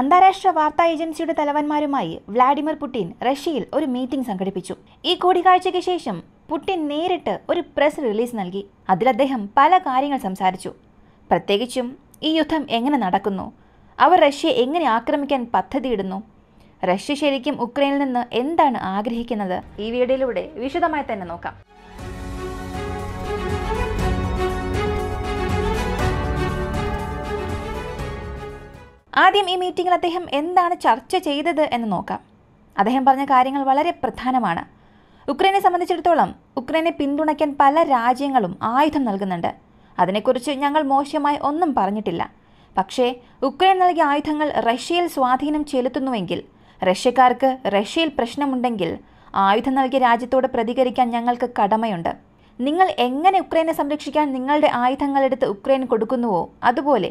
അന്താരാഷ്ട്ര വാർത്താ ഏജൻസിയുടെ തലവന്മാരുമായി വ്ളാഡിമിർ പുടിൻ റഷ്യയിൽ ഒരു മീറ്റിംഗ് സംഘടിപ്പിച്ചു ഈ കൂടിക്കാഴ്ചയ്ക്ക് ശേഷം പുടിൻ നേരിട്ട് ഒരു പ്രസ് റിലീസ് നൽകി അതിൽ അദ്ദേഹം പല കാര്യങ്ങൾ സംസാരിച്ചു പ്രത്യേകിച്ചും ഈ യുദ്ധം എങ്ങനെ നടക്കുന്നു അവർ റഷ്യയെ എങ്ങനെ ആക്രമിക്കാൻ പദ്ധതിയിടുന്നു റഷ്യ ശരിക്കും ഉക്രൈനിൽ നിന്ന് എന്താണ് ആഗ്രഹിക്കുന്നത് ഈ വീഡിയോയിലൂടെ വിശദമായി തന്നെ നോക്കാം ആദ്യം ഈ മീറ്റിംഗിൽ അദ്ദേഹം എന്താണ് ചർച്ച ചെയ്തത് എന്ന് നോക്കാം അദ്ദേഹം പറഞ്ഞ കാര്യങ്ങൾ വളരെ പ്രധാനമാണ് ഉക്രൈനെ സംബന്ധിച്ചിടത്തോളം ഉക്രൈനെ പിന്തുണയ്ക്കാൻ പല രാജ്യങ്ങളും ആയുധം നൽകുന്നുണ്ട് അതിനെക്കുറിച്ച് ഞങ്ങൾ മോശമായി ഒന്നും പറഞ്ഞിട്ടില്ല പക്ഷേ ഉക്രൈൻ നൽകിയ ആയുധങ്ങൾ റഷ്യയിൽ സ്വാധീനം ചെലുത്തുന്നുവെങ്കിൽ റഷ്യക്കാർക്ക് റഷ്യയിൽ പ്രശ്നമുണ്ടെങ്കിൽ ആയുധം നൽകിയ രാജ്യത്തോട് പ്രതികരിക്കാൻ ഞങ്ങൾക്ക് കടമയുണ്ട് നിങ്ങൾ എങ്ങനെ ഉക്രൈനെ സംരക്ഷിക്കാൻ നിങ്ങളുടെ ആയുധങ്ങളെടുത്ത് ഉക്രൈൻ കൊടുക്കുന്നുവോ അതുപോലെ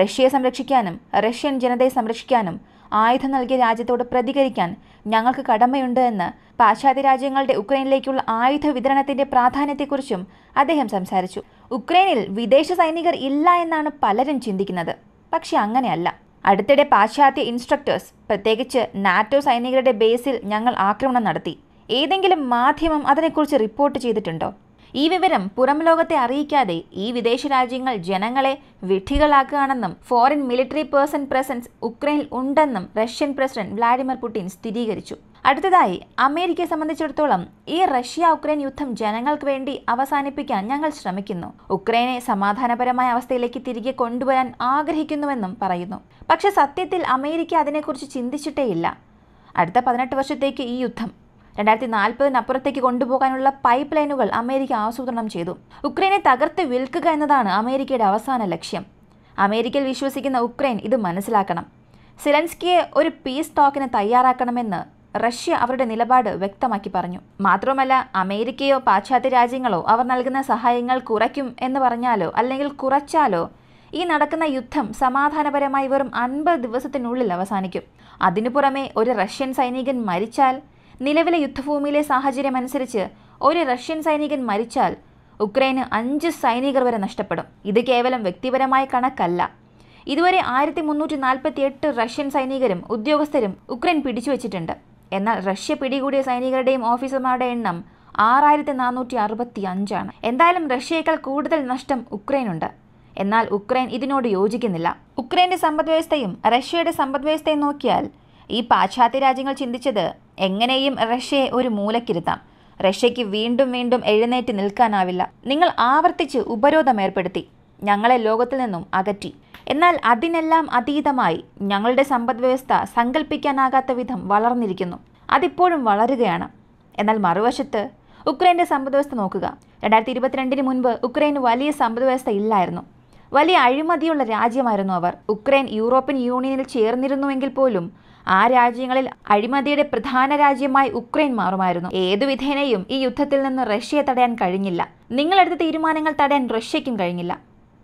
റഷ്യയെ സംരക്ഷിക്കാനും റഷ്യൻ ജനതയെ സംരക്ഷിക്കാനും ആയുധം നൽകിയ രാജ്യത്തോട് പ്രതികരിക്കാൻ ഞങ്ങൾക്ക് കടമയുണ്ട് എന്ന് പാശ്ചാത്യ രാജ്യങ്ങളുടെ ഉക്രൈനിലേക്കുള്ള ആയുധ വിതരണത്തിന്റെ പ്രാധാന്യത്തെക്കുറിച്ചും അദ്ദേഹം സംസാരിച്ചു ഉക്രൈനിൽ വിദേശ സൈനികർ ഇല്ല എന്നാണ് പലരും ചിന്തിക്കുന്നത് പക്ഷെ അങ്ങനെയല്ല അടുത്തിടെ പാശ്ചാത്യ ഇൻസ്ട്രക്ടേഴ്സ് പ്രത്യേകിച്ച് നാറ്റോ സൈനികരുടെ ബേസിൽ ഞങ്ങൾ ആക്രമണം നടത്തി ഏതെങ്കിലും മാധ്യമം അതിനെക്കുറിച്ച് റിപ്പോർട്ട് ചെയ്തിട്ടുണ്ടോ ഈ വിവരം പുറം ലോകത്തെ അറിയിക്കാതെ ഈ വിദേശ രാജ്യങ്ങൾ ജനങ്ങളെ വിഡ്ഢികളാക്കുകയാണെന്നും ഫോറിൻ മിലിറ്ററി പേഴ്സൺ പ്രസൻസ് ഉക്രൈനിൽ ഉണ്ടെന്നും റഷ്യൻ പ്രസിഡന്റ് വ്ളാഡിമിർ പുടിൻ സ്ഥിരീകരിച്ചു അടുത്തതായി അമേരിക്കയെ സംബന്ധിച്ചിടത്തോളം ഈ റഷ്യ ഉക്രൈൻ യുദ്ധം ജനങ്ങൾക്ക് വേണ്ടി അവസാനിപ്പിക്കാൻ ഞങ്ങൾ ശ്രമിക്കുന്നു ഉക്രൈനെ സമാധാനപരമായ അവസ്ഥയിലേക്ക് തിരികെ കൊണ്ടുവരാൻ ആഗ്രഹിക്കുന്നുവെന്നും പറയുന്നു പക്ഷെ സത്യത്തിൽ അമേരിക്ക അതിനെക്കുറിച്ച് ചിന്തിച്ചിട്ടേയില്ല അടുത്ത പതിനെട്ട് വർഷത്തേക്ക് ഈ യുദ്ധം രണ്ടായിരത്തി നാൽപ്പതിനപ്പുറത്തേക്ക് കൊണ്ടുപോകാനുള്ള പൈപ്പ് ലൈനുകൾ അമേരിക്ക ആസൂത്രണം ചെയ്തു ഉക്രൈനെ തകർത്ത് വിൽക്കുക എന്നതാണ് അമേരിക്കയുടെ അവസാന ലക്ഷ്യം അമേരിക്കയിൽ വിശ്വസിക്കുന്ന ഉക്രൈൻ ഇത് മനസ്സിലാക്കണം സിലൻസ്കിയെ ഒരു പീസ് ടോക്കിന് തയ്യാറാക്കണമെന്ന് റഷ്യ അവരുടെ നിലപാട് വ്യക്തമാക്കി പറഞ്ഞു മാത്രമല്ല അമേരിക്കയോ പാശ്ചാത്യ രാജ്യങ്ങളോ അവർ നൽകുന്ന സഹായങ്ങൾ കുറയ്ക്കും എന്ന് പറഞ്ഞാലോ അല്ലെങ്കിൽ കുറച്ചാലോ ഈ നടക്കുന്ന യുദ്ധം സമാധാനപരമായി വെറും അൻപത് ദിവസത്തിനുള്ളിൽ അവസാനിക്കും അതിനു പുറമെ ഒരു റഷ്യൻ സൈനികൻ മരിച്ചാൽ നിലവിലെ യുദ്ധഭൂമിയിലെ സാഹചര്യമനുസരിച്ച് ഒരു റഷ്യൻ സൈനികൻ മരിച്ചാൽ ഉക്രൈന് അഞ്ച് സൈനികർ വരെ നഷ്ടപ്പെടും ഇത് കേവലം വ്യക്തിപരമായ കണക്കല്ല ഇതുവരെ ആയിരത്തി മുന്നൂറ്റി നാൽപ്പത്തി എട്ട് റഷ്യൻ സൈനികരും ഉദ്യോഗസ്ഥരും ഉക്രൈൻ പിടിച്ചുവെച്ചിട്ടുണ്ട് എന്നാൽ റഷ്യ പിടികൂടിയ സൈനികരുടെയും ഓഫീസർമാരുടെ എണ്ണം ആറായിരത്തി നാനൂറ്റി അറുപത്തി അഞ്ചാണ് എന്തായാലും റഷ്യയേക്കാൾ കൂടുതൽ നഷ്ടം ഉക്രൈനുണ്ട് എന്നാൽ ഉക്രൈൻ ഇതിനോട് യോജിക്കുന്നില്ല ഉക്രൈന്റെ സമ്പദ്വ്യവസ്ഥയും റഷ്യയുടെ സമ്പദ്വ്യവസ്ഥയും നോക്കിയാൽ ഈ പാശ്ചാത്യ രാജ്യങ്ങൾ ചിന്തിച്ചത് എങ്ങനെയും റഷ്യയെ ഒരു മൂലക്കിരുത്താം റഷ്യയ്ക്ക് വീണ്ടും വീണ്ടും എഴുന്നേറ്റ് നിൽക്കാനാവില്ല നിങ്ങൾ ആവർത്തിച്ച് ഉപരോധം ഏർപ്പെടുത്തി ഞങ്ങളെ ലോകത്തിൽ നിന്നും അകറ്റി എന്നാൽ അതിനെല്ലാം അതീതമായി ഞങ്ങളുടെ സമ്പദ് വ്യവസ്ഥ സങ്കല്പിക്കാനാകാത്ത വിധം വളർന്നിരിക്കുന്നു അതിപ്പോഴും വളരുകയാണ് എന്നാൽ മറുവശത്ത് ഉക്രൈൻ്റെ സമ്പദ്വ്യവസ്ഥ നോക്കുക രണ്ടായിരത്തി ഇരുപത്തിരണ്ടിന് മുൻപ് ഉക്രൈന് വലിയ സമ്പദ്വ്യവസ്ഥ ഇല്ലായിരുന്നു വലിയ അഴിമതിയുള്ള രാജ്യമായിരുന്നു അവർ ഉക്രൈൻ യൂറോപ്യൻ യൂണിയനിൽ ചേർന്നിരുന്നുവെങ്കിൽ പോലും ആ രാജ്യങ്ങളിൽ അഴിമതിയുടെ പ്രധാന രാജ്യമായി ഉക്രൈൻ മാറുമായിരുന്നു ഏതുവിധേനയും ഈ യുദ്ധത്തിൽ നിന്ന് റഷ്യയെ തടയാൻ കഴിഞ്ഞില്ല നിങ്ങളെടുത്ത തീരുമാനങ്ങൾ തടയാൻ റഷ്യയ്ക്കും കഴിഞ്ഞില്ല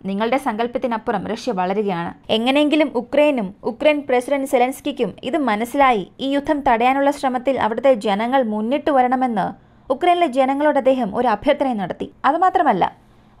നിങ്ങളുടെ സങ്കല്പത്തിനപ്പുറം റഷ്യ വളരുകയാണ് എങ്ങനെയെങ്കിലും ഉക്രൈനും ഉക്രൈൻ പ്രസിഡന്റ് സെലൻസ്കിക്കും ഇത് മനസ്സിലായി ഈ യുദ്ധം തടയാനുള്ള ശ്രമത്തിൽ അവിടുത്തെ ജനങ്ങൾ മുന്നിട്ട് വരണമെന്ന് ഉക്രൈനിലെ ജനങ്ങളോട് അദ്ദേഹം ഒരു അഭ്യർത്ഥന നടത്തി അതുമാത്രമല്ല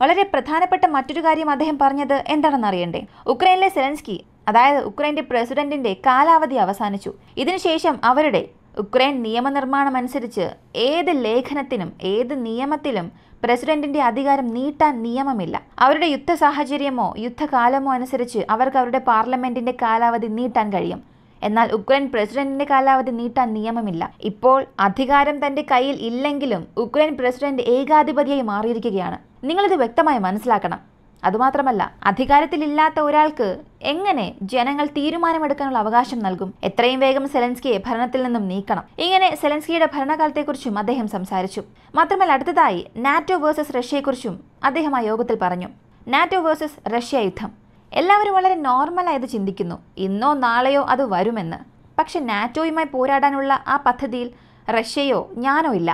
വളരെ പ്രധാനപ്പെട്ട മറ്റൊരു കാര്യം അദ്ദേഹം പറഞ്ഞത് എന്താണെന്ന് അറിയണ്ടേ ഉക്രൈനിലെ സെലൻസ്കി അതായത് ഉക്രൈൻ്റെ പ്രസിഡന്റിന്റെ കാലാവധി അവസാനിച്ചു ഇതിനുശേഷം അവരുടെ ഉക്രൈൻ നിയമനിർമ്മാണം അനുസരിച്ച് ഏത് ലേഖനത്തിനും ഏത് നിയമത്തിലും പ്രസിഡന്റിന്റെ അധികാരം നീട്ടാൻ നിയമമില്ല അവരുടെ യുദ്ധ സാഹചര്യമോ യുദ്ധകാലമോ അനുസരിച്ച് അവർക്ക് അവരുടെ പാർലമെന്റിന്റെ കാലാവധി നീട്ടാൻ കഴിയും എന്നാൽ ഉക്രൈൻ പ്രസിഡന്റിന്റെ കാലാവധി നീട്ടാൻ നിയമമില്ല ഇപ്പോൾ അധികാരം തന്റെ കയ്യിൽ ഇല്ലെങ്കിലും ഉക്രൈൻ പ്രസിഡന്റ് ഏകാധിപതിയായി മാറിയിരിക്കുകയാണ് നിങ്ങളിത് വ്യക്തമായി മനസ്സിലാക്കണം അതുമാത്രമല്ല അധികാരത്തിലില്ലാത്ത ഒരാൾക്ക് എങ്ങനെ ജനങ്ങൾ തീരുമാനമെടുക്കാനുള്ള അവകാശം നൽകും എത്രയും വേഗം സെലൻസ്കിയെ ഭരണത്തിൽ നിന്നും നീക്കണം ഇങ്ങനെ സെലൻസ്കിയുടെ ഭരണകാലത്തെക്കുറിച്ചും അദ്ദേഹം സംസാരിച്ചു മാത്രമല്ല അടുത്തതായി നാറ്റോ വേഴ്സസ് റഷ്യയെക്കുറിച്ചും അദ്ദേഹം ആ യോഗത്തിൽ പറഞ്ഞു നാറ്റോ വേഴ്സസ് റഷ്യ യുദ്ധം എല്ലാവരും വളരെ നോർമലായത് ചിന്തിക്കുന്നു ഇന്നോ നാളെയോ അത് വരുമെന്ന് പക്ഷെ നാറ്റോയുമായി പോരാടാനുള്ള ആ പദ്ധതിയിൽ റഷ്യയോ ഞാനോ ഇല്ല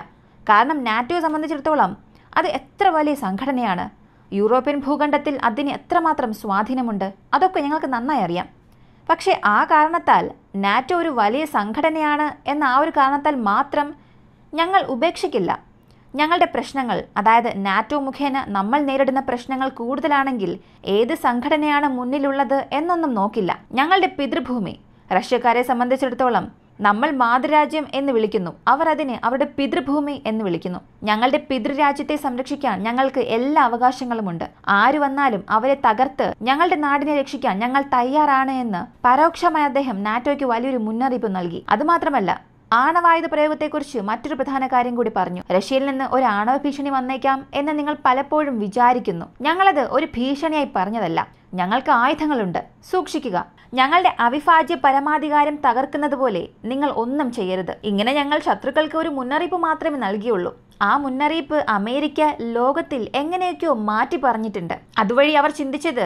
കാരണം നാറ്റോയെ സംബന്ധിച്ചിടത്തോളം അത് എത്ര വലിയ സംഘടനയാണ് യൂറോപ്യൻ ഭൂഖണ്ഡത്തിൽ അതിന് എത്രമാത്രം സ്വാധീനമുണ്ട് അതൊക്കെ ഞങ്ങൾക്ക് നന്നായി അറിയാം പക്ഷേ ആ കാരണത്താൽ നാറ്റോ ഒരു വലിയ സംഘടനയാണ് എന്ന ആ ഒരു കാരണത്താൽ മാത്രം ഞങ്ങൾ ഉപേക്ഷിക്കില്ല ഞങ്ങളുടെ പ്രശ്നങ്ങൾ അതായത് നാറ്റോ മുഖേന നമ്മൾ നേരിടുന്ന പ്രശ്നങ്ങൾ കൂടുതലാണെങ്കിൽ ഏത് സംഘടനയാണ് മുന്നിലുള്ളത് എന്നൊന്നും നോക്കില്ല ഞങ്ങളുടെ പിതൃഭൂമി റഷ്യക്കാരെ സംബന്ധിച്ചിടത്തോളം നമ്മൾ മാതൃരാജ്യം എന്ന് വിളിക്കുന്നു അവർ അതിനെ അവരുടെ പിതൃഭൂമി എന്ന് വിളിക്കുന്നു ഞങ്ങളുടെ പിതൃരാജ്യത്തെ സംരക്ഷിക്കാൻ ഞങ്ങൾക്ക് എല്ലാ അവകാശങ്ങളുമുണ്ട് ആര് വന്നാലും അവരെ തകർത്ത് ഞങ്ങളുടെ നാടിനെ രക്ഷിക്കാൻ ഞങ്ങൾ തയ്യാറാണ് എന്ന് പരോക്ഷമായി അദ്ദേഹം നാറ്റോയ്ക്ക് വലിയൊരു മുന്നറിയിപ്പ് നൽകി അതുമാത്രമല്ല ആണവായുധ പ്രയോഗത്തെക്കുറിച്ച് മറ്റൊരു പ്രധാന കാര്യം കൂടി പറഞ്ഞു റഷ്യയിൽ നിന്ന് ഒരു ആണവ ഭീഷണി വന്നേക്കാം എന്ന് നിങ്ങൾ പലപ്പോഴും വിചാരിക്കുന്നു ഞങ്ങളത് ഒരു ഭീഷണിയായി പറഞ്ഞതല്ല ഞങ്ങൾക്ക് ആയുധങ്ങളുണ്ട് സൂക്ഷിക്കുക ഞങ്ങളുടെ അവിഭാജ്യ പരമാധികാരം തകർക്കുന്നതുപോലെ നിങ്ങൾ ഒന്നും ചെയ്യരുത് ഇങ്ങനെ ഞങ്ങൾ ശത്രുക്കൾക്ക് ഒരു മുന്നറിയിപ്പ് മാത്രമേ നൽകിയുള്ളൂ ആ മുന്നറിയിപ്പ് അമേരിക്ക ലോകത്തിൽ എങ്ങനെയൊക്കെയോ മാറ്റി പറഞ്ഞിട്ടുണ്ട് അതുവഴി അവർ ചിന്തിച്ചത്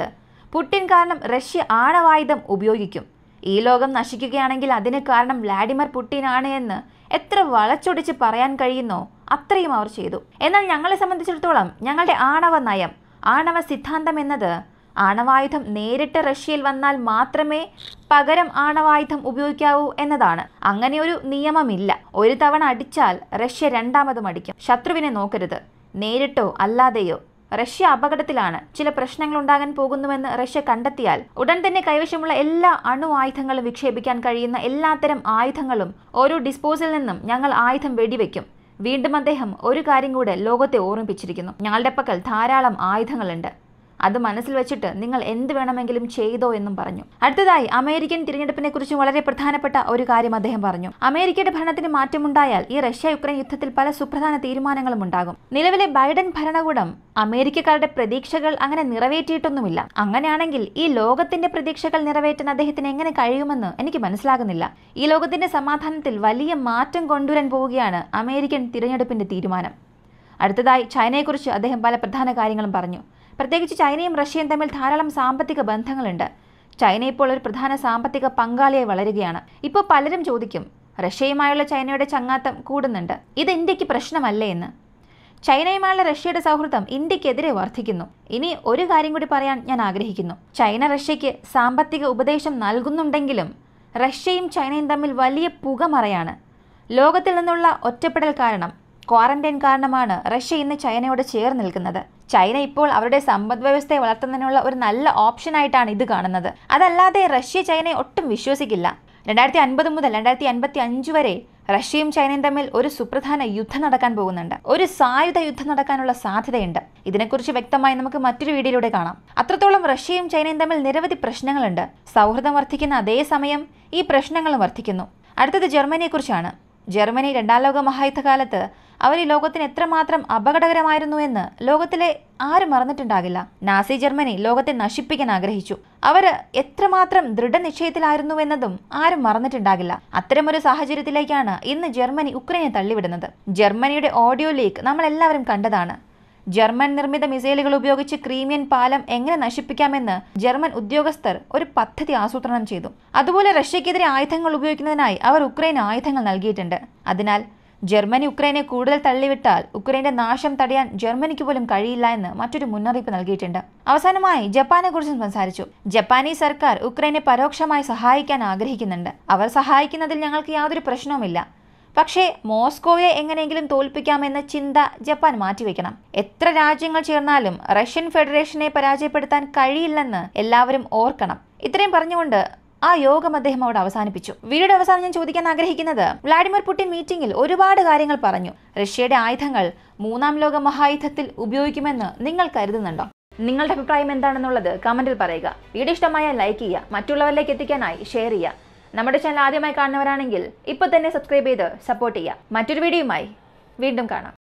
പുട്ടിൻ കാരണം റഷ്യ ആണവായുധം ഉപയോഗിക്കും ഈ ലോകം നശിക്കുകയാണെങ്കിൽ അതിന് കാരണം പുട്ടിൻ ആണ് എന്ന് എത്ര വളച്ചൊടിച്ച് പറയാൻ കഴിയുന്നോ അത്രയും അവർ ചെയ്തു എന്നാൽ ഞങ്ങളെ സംബന്ധിച്ചിടത്തോളം ഞങ്ങളുടെ ആണവ നയം ആണവ സിദ്ധാന്തം എന്നത് ആണവായുധം നേരിട്ട് റഷ്യയിൽ വന്നാൽ മാത്രമേ പകരം ആണവായുധം ഉപയോഗിക്കാവൂ എന്നതാണ് അങ്ങനെ ഒരു നിയമമില്ല ഒരു തവണ അടിച്ചാൽ റഷ്യ രണ്ടാമതും അടിക്കും ശത്രുവിനെ നോക്കരുത് നേരിട്ടോ അല്ലാതെയോ റഷ്യ അപകടത്തിലാണ് ചില പ്രശ്നങ്ങൾ ഉണ്ടാകാൻ പോകുന്നുവെന്ന് റഷ്യ കണ്ടെത്തിയാൽ ഉടൻ തന്നെ കൈവശമുള്ള എല്ലാ അണു ആയുധങ്ങളും വിക്ഷേപിക്കാൻ കഴിയുന്ന എല്ലാത്തരം ആയുധങ്ങളും ഓരോ ഡിസ്പോസലിൽ നിന്നും ഞങ്ങൾ ആയുധം വെടിവെക്കും വീണ്ടും അദ്ദേഹം ഒരു കാര്യം കൂടെ ലോകത്തെ ഓർമ്മിപ്പിച്ചിരിക്കുന്നു ഞങ്ങളുടെ പക്കൽ ധാരാളം ആയുധങ്ങളുണ്ട് അത് മനസ്സിൽ വെച്ചിട്ട് നിങ്ങൾ എന്ത് വേണമെങ്കിലും ചെയ്തോ എന്നും പറഞ്ഞു അടുത്തതായി അമേരിക്കൻ തിരഞ്ഞെടുപ്പിനെ കുറിച്ച് വളരെ പ്രധാനപ്പെട്ട ഒരു കാര്യം അദ്ദേഹം പറഞ്ഞു അമേരിക്കയുടെ ഭരണത്തിന് മാറ്റമുണ്ടായാൽ ഈ റഷ്യ യുക്രൈൻ യുദ്ധത്തിൽ പല സുപ്രധാന തീരുമാനങ്ങളും ഉണ്ടാകും നിലവിലെ ബൈഡൻ ഭരണകൂടം അമേരിക്കക്കാരുടെ പ്രതീക്ഷകൾ അങ്ങനെ നിറവേറ്റിയിട്ടൊന്നുമില്ല അങ്ങനെയാണെങ്കിൽ ഈ ലോകത്തിന്റെ പ്രതീക്ഷകൾ നിറവേറ്റാൻ അദ്ദേഹത്തിന് എങ്ങനെ കഴിയുമെന്ന് എനിക്ക് മനസ്സിലാകുന്നില്ല ഈ ലോകത്തിന്റെ സമാധാനത്തിൽ വലിയ മാറ്റം കൊണ്ടുവരാൻ പോവുകയാണ് അമേരിക്കൻ തിരഞ്ഞെടുപ്പിന്റെ തീരുമാനം അടുത്തതായി ചൈനയെക്കുറിച്ച് അദ്ദേഹം പല പ്രധാന കാര്യങ്ങളും പറഞ്ഞു പ്രത്യേകിച്ച് ചൈനയും റഷ്യയും തമ്മിൽ ധാരാളം സാമ്പത്തിക ബന്ധങ്ങളുണ്ട് ചൈന ഇപ്പോൾ ഒരു പ്രധാന സാമ്പത്തിക പങ്കാളിയായി വളരുകയാണ് ഇപ്പോൾ പലരും ചോദിക്കും റഷ്യയുമായുള്ള ചൈനയുടെ ചങ്ങാത്തം കൂടുന്നുണ്ട് ഇത് ഇന്ത്യക്ക് പ്രശ്നമല്ലേ എന്ന് ചൈനയുമായുള്ള റഷ്യയുടെ സൗഹൃദം ഇന്ത്യക്കെതിരെ വർദ്ധിക്കുന്നു ഇനി ഒരു കാര്യം കൂടി പറയാൻ ഞാൻ ആഗ്രഹിക്കുന്നു ചൈന റഷ്യയ്ക്ക് സാമ്പത്തിക ഉപദേശം നൽകുന്നുണ്ടെങ്കിലും റഷ്യയും ചൈനയും തമ്മിൽ വലിയ പുകമറയാണ് ലോകത്തിൽ നിന്നുള്ള ഒറ്റപ്പെടൽ കാരണം ക്വാറന്റൈൻ കാരണമാണ് റഷ്യ ഇന്ന് ചൈനയോട് ചേർന്ന് നിൽക്കുന്നത് ചൈന ഇപ്പോൾ അവരുടെ സമ്പദ് വ്യവസ്ഥയെ വളർത്തുന്നതിനുള്ള ഒരു നല്ല ഓപ്ഷനായിട്ടാണ് ഇത് കാണുന്നത് അതല്ലാതെ റഷ്യ ചൈനയെ ഒട്ടും വിശ്വസിക്കില്ല രണ്ടായിരത്തി അൻപത് മുതൽ രണ്ടായിരത്തി അൻപത്തി അഞ്ച് വരെ റഷ്യയും ചൈനയും തമ്മിൽ ഒരു സുപ്രധാന യുദ്ധം നടക്കാൻ പോകുന്നുണ്ട് ഒരു സായുധ യുദ്ധം നടക്കാനുള്ള സാധ്യതയുണ്ട് ഇതിനെക്കുറിച്ച് വ്യക്തമായി നമുക്ക് മറ്റൊരു വീഡിയോയിലൂടെ കാണാം അത്രത്തോളം റഷ്യയും ചൈനയും തമ്മിൽ നിരവധി പ്രശ്നങ്ങളുണ്ട് സൗഹൃദം വർദ്ധിക്കുന്ന അതേസമയം ഈ പ്രശ്നങ്ങൾ വർദ്ധിക്കുന്നു അടുത്തത് ജർമ്മനിയെക്കുറിച്ചാണ് ജർമ്മനി രണ്ടാം ലോക മഹായുദ്ധകാലത്ത് അവർ ഈ ലോകത്തിന് എത്രമാത്രം അപകടകരമായിരുന്നു എന്ന് ലോകത്തിലെ ആരും മറന്നിട്ടുണ്ടാകില്ല നാസി ജർമ്മനി ലോകത്തെ നശിപ്പിക്കാൻ ആഗ്രഹിച്ചു അവർ എത്രമാത്രം ദൃഢനിശ്ചയത്തിലായിരുന്നു എന്നതും ആരും മറന്നിട്ടുണ്ടാകില്ല അത്തരമൊരു സാഹചര്യത്തിലേക്കാണ് ഇന്ന് ജർമ്മനി ഉക്രൈനെ തള്ളിവിടുന്നത് ജർമ്മനിയുടെ ഓഡിയോ ലീക്ക് നമ്മൾ എല്ലാവരും കണ്ടതാണ് ജർമ്മൻ നിർമ്മിത മിസൈലുകൾ ഉപയോഗിച്ച് ക്രീമിയൻ പാലം എങ്ങനെ നശിപ്പിക്കാമെന്ന് ജർമ്മൻ ഉദ്യോഗസ്ഥർ ഒരു പദ്ധതി ആസൂത്രണം ചെയ്തു അതുപോലെ റഷ്യക്കെതിരെ ആയുധങ്ങൾ ഉപയോഗിക്കുന്നതിനായി അവർ ഉക്രൈന് ആയുധങ്ങൾ നൽകിയിട്ടുണ്ട് അതിനാൽ ജർമ്മനി ഉക്രൈനെ കൂടുതൽ തള്ളിവിട്ടാൽ ഉക്രൈന്റെ നാശം തടയാൻ ജർമ്മനിക്ക് പോലും കഴിയില്ല എന്ന് മറ്റൊരു മുന്നറിയിപ്പ് നൽകിയിട്ടുണ്ട് അവസാനമായി ജപ്പാനെ കുറിച്ചും സംസാരിച്ചു ജപ്പാനീസ് സർക്കാർ ഉക്രൈനെ പരോക്ഷമായി സഹായിക്കാൻ ആഗ്രഹിക്കുന്നുണ്ട് അവർ സഹായിക്കുന്നതിൽ ഞങ്ങൾക്ക് യാതൊരു പ്രശ്നവുമില്ല പക്ഷേ മോസ്കോയെ എങ്ങനെയെങ്കിലും തോൽപ്പിക്കാമെന്ന ചിന്ത ജപ്പാൻ മാറ്റിവെക്കണം എത്ര രാജ്യങ്ങൾ ചേർന്നാലും റഷ്യൻ ഫെഡറേഷനെ പരാജയപ്പെടുത്താൻ കഴിയില്ലെന്ന് എല്ലാവരും ഓർക്കണം ഇത്രയും പറഞ്ഞുകൊണ്ട് ആ യോഗം അദ്ദേഹം അവിടെ അവസാനിപ്പിച്ചു വീഡിയോയുടെ അവസാനം ഞാൻ ചോദിക്കാൻ ആഗ്രഹിക്കുന്നത് വ്ളാഡിമിർ പുടിൻ മീറ്റിംഗിൽ ഒരുപാട് കാര്യങ്ങൾ പറഞ്ഞു റഷ്യയുടെ ആയുധങ്ങൾ മൂന്നാം ലോക മഹായുദ്ധത്തിൽ ഉപയോഗിക്കുമെന്ന് നിങ്ങൾ കരുതുന്നുണ്ടോ നിങ്ങളുടെ അഭിപ്രായം എന്താണെന്നുള്ളത് കമന്റിൽ പറയുക വീഡിയോ ഇഷ്ടമായ ലൈക്ക് ചെയ്യുക മറ്റുള്ളവരിലേക്ക് എത്തിക്കാനായി ഷെയർ ചെയ്യുക നമ്മുടെ ചാനൽ ആദ്യമായി കാണുന്നവരാണെങ്കിൽ ഇപ്പൊ തന്നെ സബ്സ്ക്രൈബ് ചെയ്ത് സപ്പോർട്ട് ചെയ്യുക മറ്റൊരു വീഡിയോയുമായി വീണ്ടും കാണാം